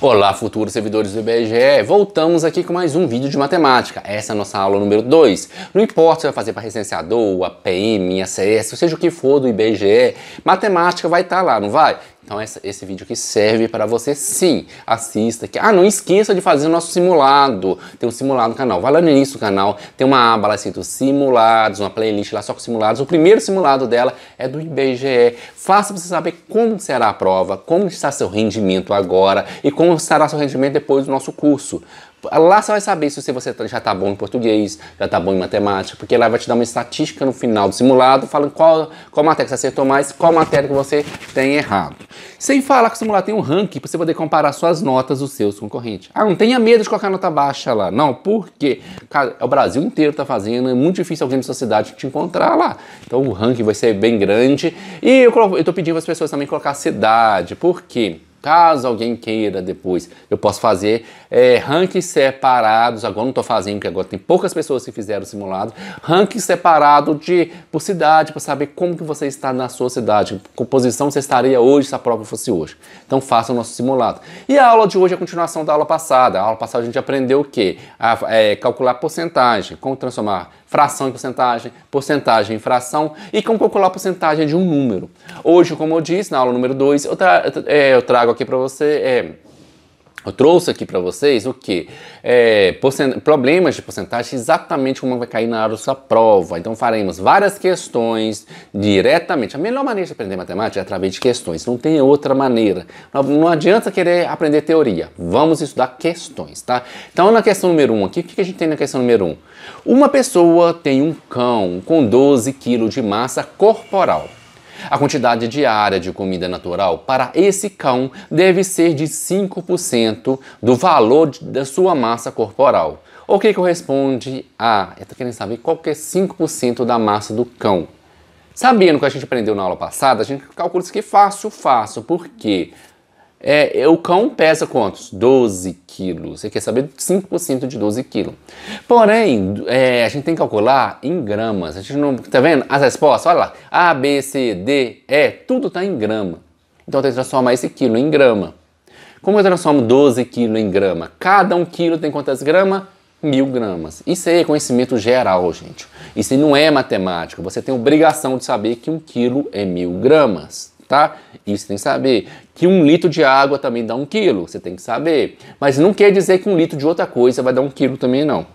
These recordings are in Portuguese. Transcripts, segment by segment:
Olá, futuros servidores do IBGE! Voltamos aqui com mais um vídeo de matemática. Essa é a nossa aula número 2. Não importa se vai fazer para recenseador, APM, ACS, ou seja o que for do IBGE, matemática vai estar tá lá, não vai? Então essa, esse vídeo aqui serve para você sim, assista aqui. Ah, não esqueça de fazer o nosso simulado. Tem um simulado no canal. Vai lá no início do canal, tem uma aba lá escrito simulados, uma playlist lá só com simulados. O primeiro simulado dela é do IBGE. Faça para você saber como será a prova, como está seu rendimento agora e como estará seu rendimento depois do nosso curso. Lá você vai saber se você tá, já está bom em português, já está bom em matemática, porque lá vai te dar uma estatística no final do simulado, falando qual, qual matéria você acertou mais, qual matéria que você tem errado. Sem falar que o simulado tem um ranking para você poder comparar suas notas dos seus concorrentes. Ah, não tenha medo de colocar nota baixa lá. Não, porque cara, é o Brasil inteiro está fazendo, é muito difícil alguém da sua cidade te encontrar lá. Então o ranking vai ser bem grande. E eu estou pedindo para as pessoas também colocar cidade, por quê? Caso alguém queira depois, eu posso fazer é, rankings separados. Agora não estou fazendo, porque agora tem poucas pessoas que fizeram o simulado. Ranking separado de por cidade, para saber como que você está na sua cidade, composição posição você estaria hoje se a prova fosse hoje. Então faça o nosso simulado. E a aula de hoje é a continuação da aula passada. A aula passada a gente aprendeu o quê? A, é, calcular porcentagem, como transformar fração e porcentagem, porcentagem em fração, e como calcular a porcentagem de um número. Hoje, como eu disse na aula número 2, eu, tra é, eu trago aqui para você. É, eu trouxe aqui para vocês o que? É, problemas de porcentagem, exatamente como vai cair na hora da sua prova. Então faremos várias questões diretamente. A melhor maneira de aprender matemática é através de questões, não tem outra maneira. Não, não adianta querer aprender teoria, vamos estudar questões, tá? Então na questão número 1 um aqui, o que a gente tem na questão número 1? Um? Uma pessoa tem um cão com 12 kg de massa corporal a quantidade diária de comida natural para esse cão deve ser de 5% do valor da sua massa corporal, o que corresponde a. Eu tô querendo saber qual que é 5% da massa do cão. Sabendo que a gente aprendeu na aula passada, a gente calcula isso aqui fácil, fácil, porque é, é, o cão pesa quantos? 12 quilos. Você quer saber 5% de 12 quilos. Porém, é, a gente tem que calcular em gramas. A gente não. Tá vendo? As respostas, olha lá. A, B, C, D, E, tudo está em grama. Então tem que transformar esse quilo em grama. Como eu transformo 12 quilos em grama? Cada um quilo tem quantas gramas? Mil gramas. Isso aí é conhecimento geral, gente. Isso não é matemática. Você tem obrigação de saber que um quilo é mil gramas tá? Isso tem que saber. Que um litro de água também dá um quilo, você tem que saber. Mas não quer dizer que um litro de outra coisa vai dar um quilo também, não.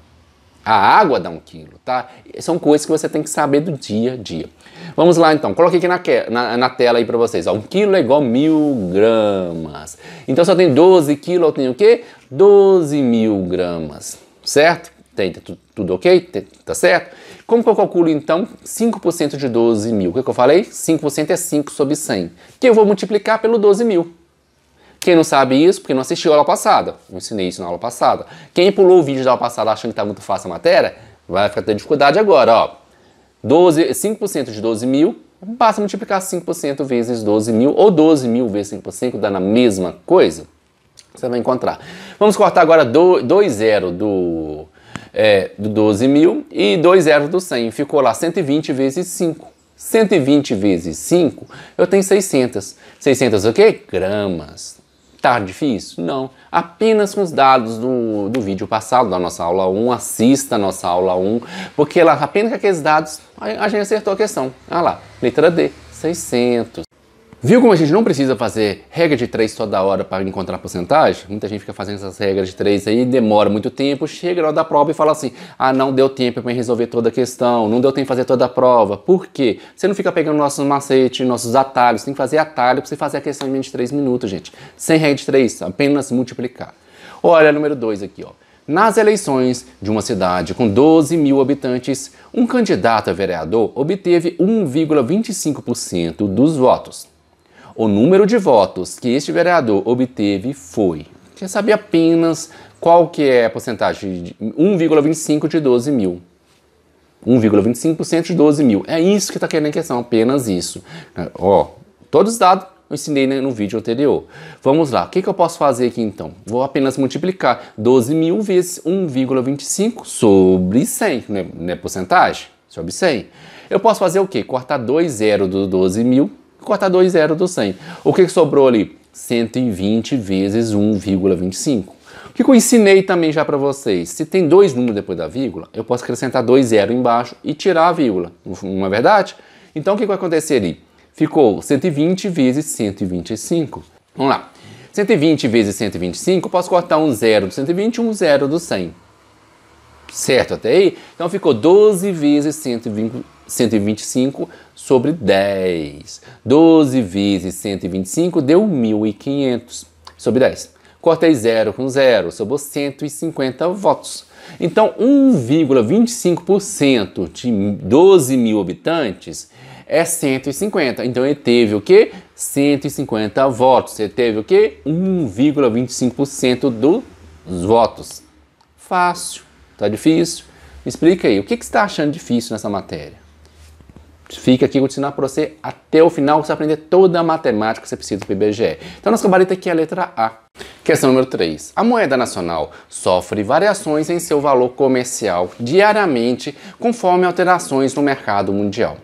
A água dá um quilo, tá? São coisas que você tem que saber do dia a dia. Vamos lá então, coloquei aqui na, na, na tela aí para vocês. Ó. Um quilo é igual a mil gramas. Então se eu tenho 12 quilos, eu tenho o quê? 12 mil gramas, certo? Tem, tá tudo, ok? Tem, tá certo? Como que eu calculo, então, 5% de 12 mil? O que, que eu falei? 5% é 5 sobre 100, que eu vou multiplicar pelo 12 mil. Quem não sabe isso, porque não assistiu a aula passada. Eu ensinei isso na aula passada. Quem pulou o vídeo da aula passada achando que tá muito fácil a matéria, vai ficar tendo dificuldade agora, ó. 12, 5% de 12 mil, basta multiplicar 5% vezes 12 mil, ou 12 mil vezes 5%, dá na mesma coisa. Você vai encontrar. Vamos cortar agora 2 zero do é, 12 mil e dois zeros do 100. Ficou lá 120 vezes 5. 120 vezes 5, eu tenho 600. 600 o quê? Gramas. Tá difícil? Não. Apenas com os dados do, do vídeo passado, da nossa aula 1, assista a nossa aula 1, porque lá apenas com aqueles dados a gente acertou a questão. Ah lá, letra D, 600. Viu como a gente não precisa fazer regra de 3 toda hora para encontrar porcentagem? Muita gente fica fazendo essas regras de 3 aí, demora muito tempo, chega na hora da prova e fala assim: ah, não deu tempo para resolver toda a questão, não deu tempo para fazer toda a prova. Por quê? Você não fica pegando nossos macetes, nossos atalhos, tem que fazer atalho para você fazer a questão em menos de minutos, gente. Sem regra de 3, apenas multiplicar. Olha, número 2 aqui, ó. Nas eleições de uma cidade com 12 mil habitantes, um candidato a vereador obteve 1,25% dos votos. O número de votos que este vereador obteve foi. Quer saber apenas qual que é a porcentagem? 1,25 de 12 mil. 1,25% de 12 mil. É isso que está querendo em questão, apenas isso. Ó, todos os dados eu ensinei né, no vídeo anterior. Vamos lá, o que, que eu posso fazer aqui então? Vou apenas multiplicar 12 mil vezes 1,25 sobre 100, né, né, porcentagem? Sobre 100. Eu posso fazer o quê? Cortar dois zeros do 12 mil cortar dois zeros do 100. O que, que sobrou ali? 120 vezes 1,25. O que eu ensinei também já para vocês? Se tem dois números depois da vírgula, eu posso acrescentar dois zeros embaixo e tirar a vírgula. Não é verdade? Então o que vai acontecer ali? Ficou 120 vezes 125. Vamos lá. 120 vezes 125, posso cortar um zero do 120 e um zero do 100. Certo até aí? Então ficou 12 vezes 125. 125 sobre 10. 12 vezes 125 deu 1.500 sobre 10. Cortei 0 com 0, sobrou 150 votos. Então, 1,25% de 12 mil habitantes é 150. Então, ele teve o quê? 150 votos. Ele teve o quê? 1,25% dos votos. Fácil. Tá difícil? Me explica aí, o que, que você está achando difícil nessa matéria? Fica aqui, continuar te ensinar para você até o final, você aprender toda a matemática que você precisa do PBGE. Então, nosso gabarito aqui é a letra A. Questão número 3. A moeda nacional sofre variações em seu valor comercial diariamente conforme alterações no mercado mundial.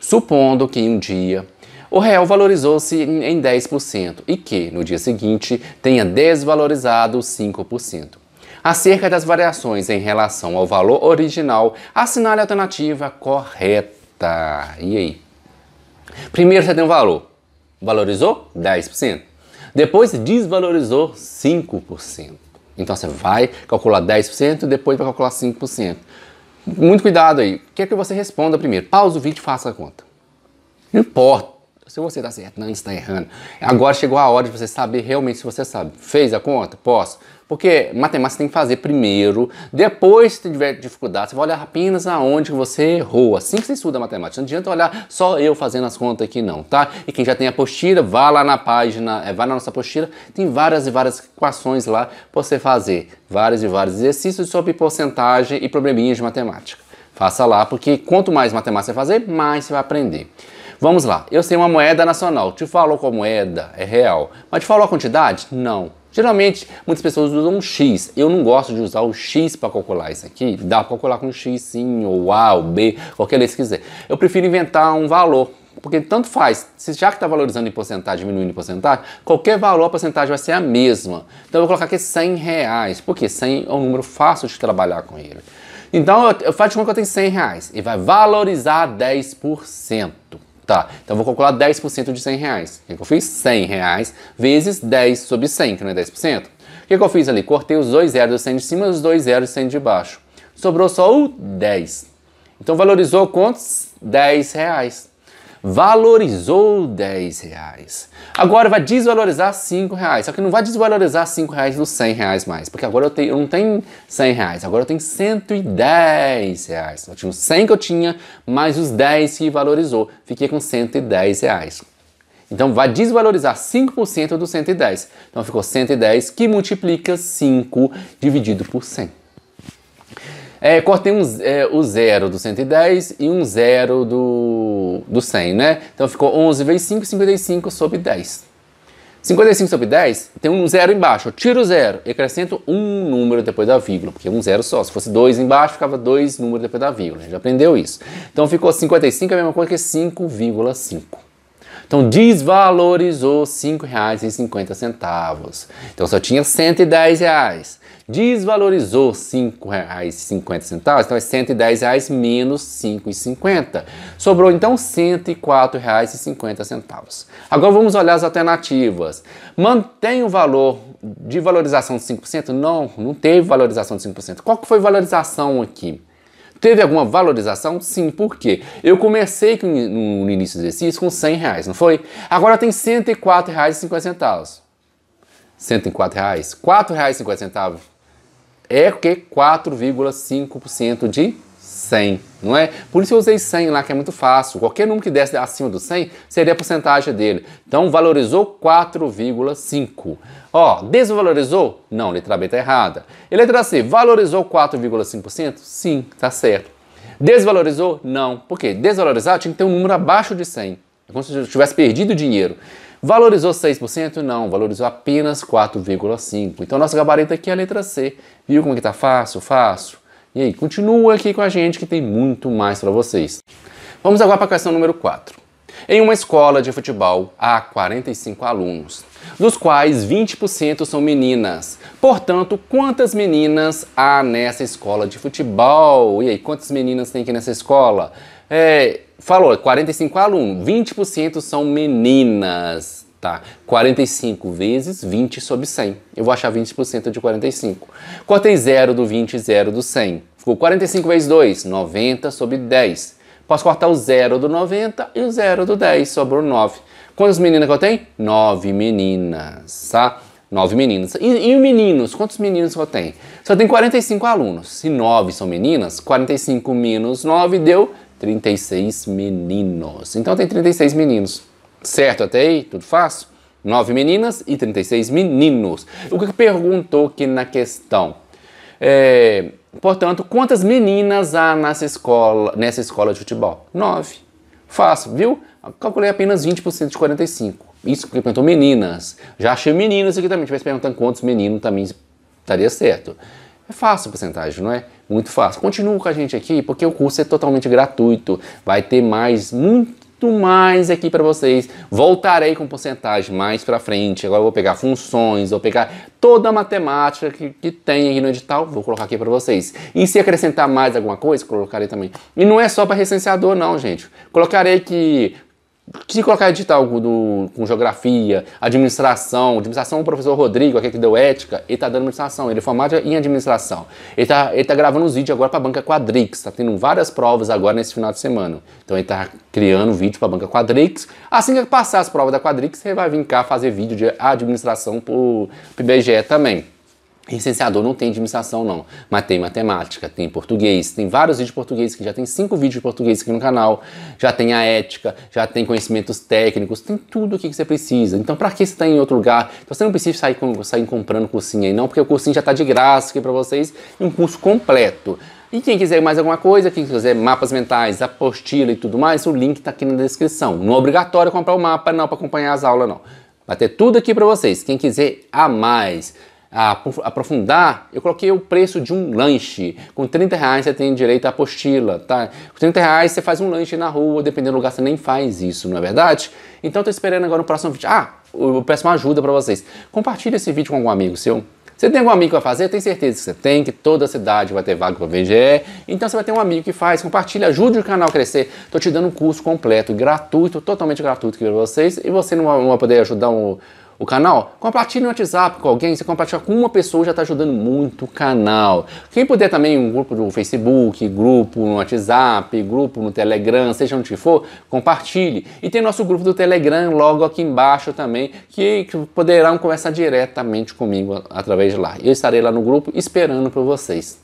Supondo que um dia o real valorizou-se em 10% e que, no dia seguinte, tenha desvalorizado 5%. Acerca das variações em relação ao valor original, assinale a alternativa correta. Tá, e aí? Primeiro você tem um valor. Valorizou 10%. Depois desvalorizou 5%. Então você vai calcular 10% e depois vai calcular 5%. Muito cuidado aí. Quer é que você responda primeiro. Pausa o vídeo e faça a conta. Não importa se você está certo, não está errando. Agora chegou a hora de você saber realmente se você sabe. Fez a conta? Posso. Porque matemática tem que fazer primeiro, depois se tiver dificuldade, você vai olhar apenas aonde você errou. Assim que você estuda matemática, não adianta olhar só eu fazendo as contas aqui não, tá? E quem já tem a postilha, vá lá na página, é, vá na nossa postilha. tem várias e várias equações lá para você fazer. Vários e vários exercícios sobre porcentagem e probleminhas de matemática. Faça lá, porque quanto mais matemática você fazer, mais você vai aprender. Vamos lá, eu sei uma moeda nacional, te falou qual moeda, é real, mas te falou a quantidade? Não. Geralmente, muitas pessoas usam um X. Eu não gosto de usar o X para calcular isso aqui. Dá para calcular com X sim, ou A, ou B, qualquer letra que quiser. Eu prefiro inventar um valor, porque tanto faz, se já que está valorizando em porcentagem, diminuindo em porcentagem, qualquer valor, a porcentagem vai ser a mesma. Então eu vou colocar aqui 100 reais, porque 100 é um número fácil de trabalhar com ele. Então eu, eu faço de conta que eu tenho 100 reais e vai valorizar 10% tá? Então vou calcular 10% de 100 reais. O que, eu fiz? 100 reais vezes 10 sobre 100, que não é 10%. O que, eu fiz ali? Cortei os dois zeros 100 de cima e os dois zeros 100 de baixo. Sobrou só o 10. Então valorizou quantos? 10 reais valorizou 10 reais. Agora vai desvalorizar 5 reais, só que não vai desvalorizar 5 reais dos 100 reais mais, porque agora eu, tenho, eu não tenho 100 reais, agora eu tenho 110 reais. Eu tinha os 100 que eu tinha, mais os 10 que valorizou, fiquei com 110 reais. Então vai desvalorizar 5% dos 110. Então ficou 110 que multiplica 5 dividido por 100. É, cortei um, é, o zero do 110 e um zero do, do 100, né? Então ficou 11 vezes 5, 55 sobre 10. 55 sobre 10 tem um zero embaixo. Eu tiro o zero e acrescento um número depois da vírgula, porque é um zero só. Se fosse dois embaixo, ficava dois números depois da vírgula. A gente já aprendeu isso. Então ficou 55, é a mesma coisa que 5,5. Então desvalorizou R$ 5,50. Então só tinha R$ 110. Reais. Desvalorizou R$ 5,50, então é R$ 110 reais menos R$ 5,50. Sobrou então R$ 104,50. Agora vamos olhar as alternativas. Mantém o valor de valorização de 5%? Não, não teve valorização de 5%. Qual que foi a valorização aqui? Teve alguma valorização? Sim, por quê? Eu comecei no início do exercício com 100 reais, não foi? Agora tem 104 reais e 50 centavos. 104 reais, 4 reais e 50 centavos. É o quê? 4,5% de 100, não é? Por isso eu usei 100 lá, que é muito fácil. Qualquer número que desse acima do 100 seria a porcentagem dele. Então valorizou 4,5. Ó, desvalorizou? Não, letra B está errada. E letra C, valorizou 4,5%? Sim, tá certo. Desvalorizou? Não. Por quê? Desvalorizar tinha que ter um número abaixo de 100. É como se eu tivesse perdido dinheiro. Valorizou 6%? Não, valorizou apenas 4,5%. Então, nosso gabarito aqui é a letra C. Viu como é que tá fácil? Fácil. E aí, continua aqui com a gente que tem muito mais para vocês. Vamos agora para a questão número 4. Em uma escola de futebol, há 45 alunos, dos quais 20% são meninas. Portanto, quantas meninas há nessa escola de futebol? E aí, quantas meninas tem aqui nessa escola? É, falou, 45 alunos, 20% são meninas tá? 45 vezes 20 sobre 100. Eu vou achar 20% de 45. Cortei 0 do 20 e zero do 100. Ficou 45 vezes 2, 90 sobre 10. Posso cortar o 0 do 90 e o 0 do 10, sobrou 9. Quantas meninas que eu tenho? 9 meninas, tá? 9 meninas. E, e meninos? Quantos meninos que eu tenho? Só tem 45 alunos. Se 9 são meninas, 45 menos 9 deu 36 meninos. Então tem 36 meninos. Certo até aí? Tudo fácil? Nove meninas e 36 meninos. O que perguntou aqui na questão? É, portanto, quantas meninas há nessa escola, nessa escola de futebol? Nove. Fácil, viu? Calculei apenas 20% de 45. Isso porque perguntou meninas. Já achei meninas aqui também. Tivesse perguntando quantos meninos também estaria certo. É fácil a porcentagem, não é? Muito fácil. Continua com a gente aqui, porque o curso é totalmente gratuito. Vai ter mais, muito muito mais aqui para vocês. Voltarei com porcentagem mais para frente. Agora eu vou pegar funções, vou pegar toda a matemática que, que tem aqui no edital, vou colocar aqui para vocês. E se acrescentar mais alguma coisa, colocarei também. E não é só para recenseador não, gente. Colocarei que se colocar edital do, com geografia, administração, administração o professor Rodrigo, aquele que deu ética, ele está dando administração, ele é formado em administração. Ele está ele tá gravando os vídeos agora para a banca Quadrix, está tendo várias provas agora nesse final de semana. Então ele está criando vídeo para a banca Quadrix. Assim que passar as provas da Quadrix, ele vai vir cá fazer vídeo de administração para o PBGE também. Licenciador não tem administração, não, mas tem matemática, tem português, tem vários vídeos de português, que já tem cinco vídeos de português aqui no canal, já tem a ética, já tem conhecimentos técnicos, tem tudo o que você precisa. Então, para que você está em outro lugar? Então, você não precisa sair, sair comprando cursinho aí, não, porque o cursinho já está de graça aqui para vocês, um curso completo. E quem quiser mais alguma coisa, quem quiser mapas mentais, apostila e tudo mais, o link está aqui na descrição. Não é obrigatório comprar o mapa, não, para acompanhar as aulas, não. Vai ter tudo aqui para vocês. Quem quiser a mais aprofundar, eu coloquei o preço de um lanche. Com 30 reais você tem direito à apostila, tá? Com 30 reais você faz um lanche na rua, dependendo do lugar você nem faz isso, não é verdade? Então tô esperando agora no próximo vídeo. Ah, eu peço uma ajuda para vocês. Compartilhe esse vídeo com algum amigo seu. Você tem algum amigo que vai fazer? Eu tenho certeza que você tem, que toda cidade vai ter vaga para VGE. Então você vai ter um amigo que faz, compartilha, ajude o canal a crescer. Estou te dando um curso completo, gratuito, totalmente gratuito aqui para vocês. E você não vai poder ajudar um o canal, compartilhe no WhatsApp com alguém, se compartilhar com uma pessoa já está ajudando muito o canal. Quem puder também, um grupo do Facebook, grupo no WhatsApp, grupo no Telegram, seja onde for, compartilhe. E tem nosso grupo do Telegram logo aqui embaixo também, que poderão conversar diretamente comigo através de lá. Eu estarei lá no grupo esperando por vocês.